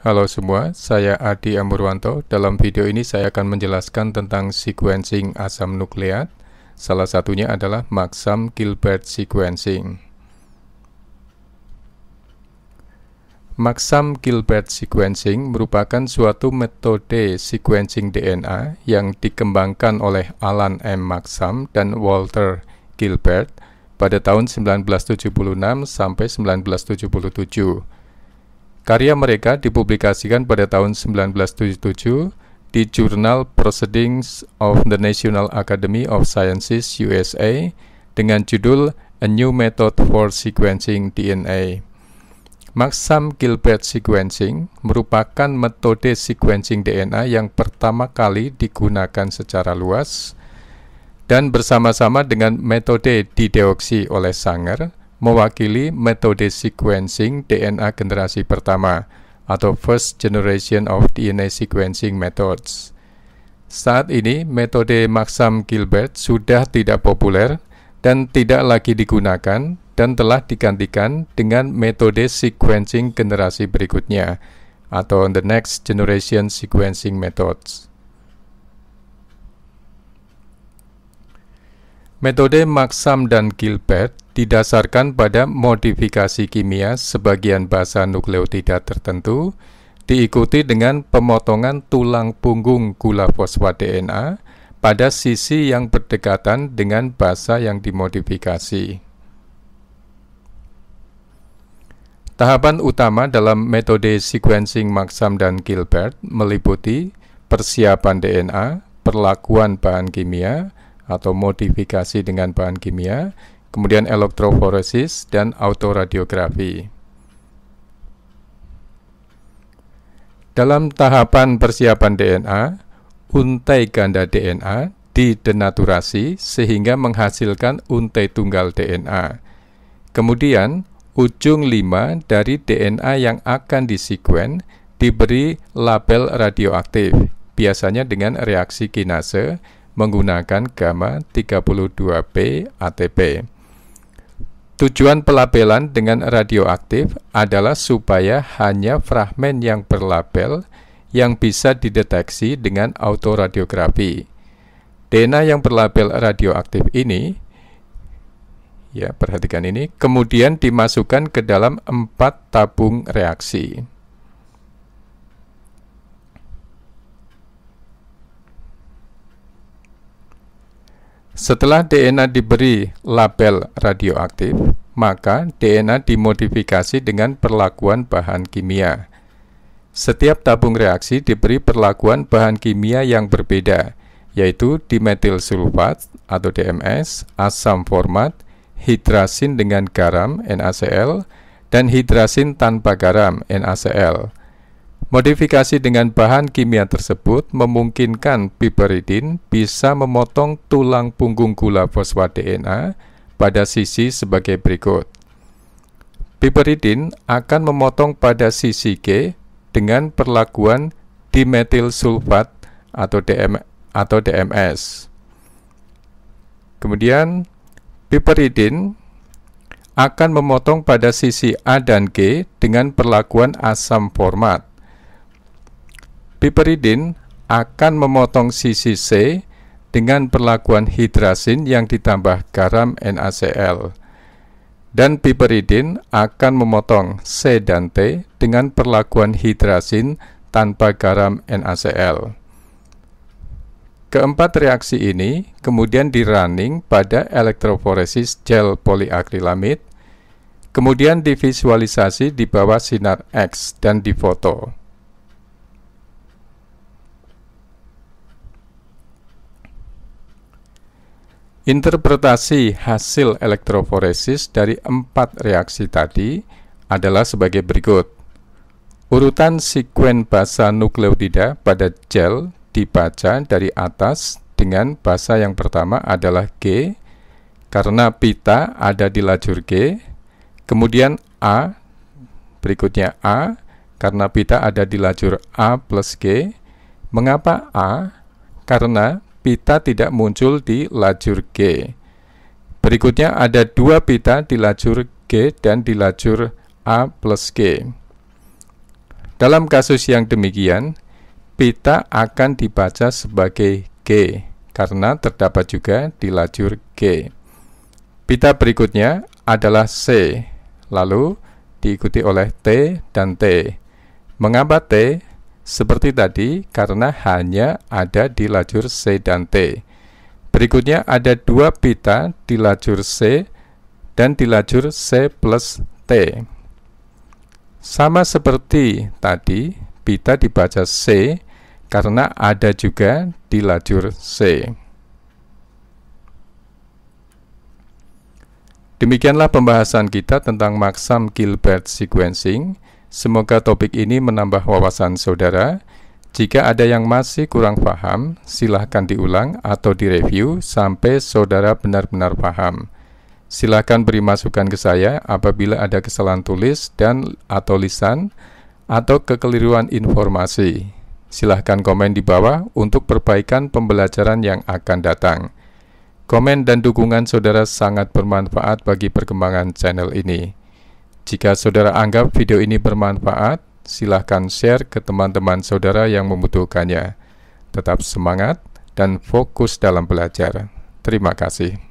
Halo semua, saya Adi Amurwanto. Dalam video ini saya akan menjelaskan tentang sequencing asam nukleat. Salah satunya adalah Maxam Gilbert sequencing. Maxam Gilbert sequencing merupakan suatu metode sequencing DNA yang dikembangkan oleh Alan M. Maxam dan Walter Gilbert pada tahun 1976 sampai 1977 Karya mereka dipublikasikan pada tahun 1977 di jurnal Proceedings of the National Academy of Sciences USA dengan judul A New Method for Sequencing DNA. Maxam Gilbert sequencing merupakan metode sequencing DNA yang pertama kali digunakan secara luas dan bersama-sama dengan metode dideoksi oleh Sanger mewakili metode sequencing DNA generasi pertama atau First Generation of DNA Sequencing Methods. Saat ini, metode Maxam-Gilbert sudah tidak populer dan tidak lagi digunakan dan telah digantikan dengan metode sequencing generasi berikutnya atau the next generation sequencing methods. Metode Maxam dan Gilbert didasarkan pada modifikasi kimia sebagian basa nukleotida tertentu diikuti dengan pemotongan tulang punggung gula fosfat DNA pada sisi yang berdekatan dengan basa yang dimodifikasi. Tahapan utama dalam metode sequencing Maxam dan Gilbert meliputi persiapan DNA, perlakuan bahan kimia, atau modifikasi dengan bahan kimia, kemudian elektroforesis dan autoradiografi. Dalam tahapan persiapan DNA, untai ganda DNA didenaturasi sehingga menghasilkan untai tunggal DNA. Kemudian, ujung 5 dari DNA yang akan disekuen diberi label radioaktif, biasanya dengan reaksi kinase menggunakan gamma 32P ATP. Tujuan pelabelan dengan radioaktif adalah supaya hanya fragmen yang berlabel yang bisa dideteksi dengan autoradiografi. Dna yang berlabel radioaktif ini ya perhatikan ini kemudian dimasukkan ke dalam empat tabung reaksi. Setelah DNA diberi label radioaktif, maka DNA dimodifikasi dengan perlakuan bahan kimia. Setiap tabung reaksi diberi perlakuan bahan kimia yang berbeda, yaitu dimetil sulfat atau DMS, asam format, hidrasin dengan garam NaCl, dan hidrasin tanpa garam NaCl. Modifikasi dengan bahan kimia tersebut memungkinkan piperidin bisa memotong tulang punggung gula fosfat DNA pada sisi sebagai berikut. Piperidin akan memotong pada sisi G dengan perlakuan dimetil sulfat atau DM atau DMS. Kemudian piperidin akan memotong pada sisi A dan G dengan perlakuan asam format Piperidin akan memotong sisi C dengan perlakuan hidrasin yang ditambah garam NaCl. Dan piperidin akan memotong C dan T dengan perlakuan hidrasin tanpa garam NaCl. Keempat reaksi ini kemudian dirunning pada elektroforesis gel poliakrilamid, kemudian divisualisasi di bawah sinar X dan difoto. Interpretasi hasil elektroforesis dari empat reaksi tadi adalah sebagai berikut. Urutan sekuen basa nukleotida pada gel dibaca dari atas dengan basa yang pertama adalah G, karena pita ada di lajur G, kemudian A, berikutnya A, karena pita ada di lajur A plus G. Mengapa A? Karena pita tidak muncul di lajur G. Berikutnya ada dua pita di lajur G dan di lajur A plus G. Dalam kasus yang demikian, pita akan dibaca sebagai G karena terdapat juga di lajur G. Pita berikutnya adalah C, lalu diikuti oleh T dan T. Mengapa T? seperti tadi karena hanya ada di lajur C dan T. Berikutnya ada dua pita di lajur C dan di lajur C plus T. Sama seperti tadi, pita dibaca C karena ada juga di lajur C. Demikianlah pembahasan kita tentang maksam Gilbert sequencing. Semoga topik ini menambah wawasan saudara. Jika ada yang masih kurang paham, silahkan diulang atau direview sampai saudara benar-benar paham. Silahkan beri masukan ke saya apabila ada kesalahan tulis dan atau lisan atau kekeliruan informasi. Silahkan komen di bawah untuk perbaikan pembelajaran yang akan datang. Komen dan dukungan saudara sangat bermanfaat bagi perkembangan channel ini. Jika saudara anggap video ini bermanfaat, silahkan share ke teman-teman saudara yang membutuhkannya. Tetap semangat dan fokus dalam belajar. Terima kasih.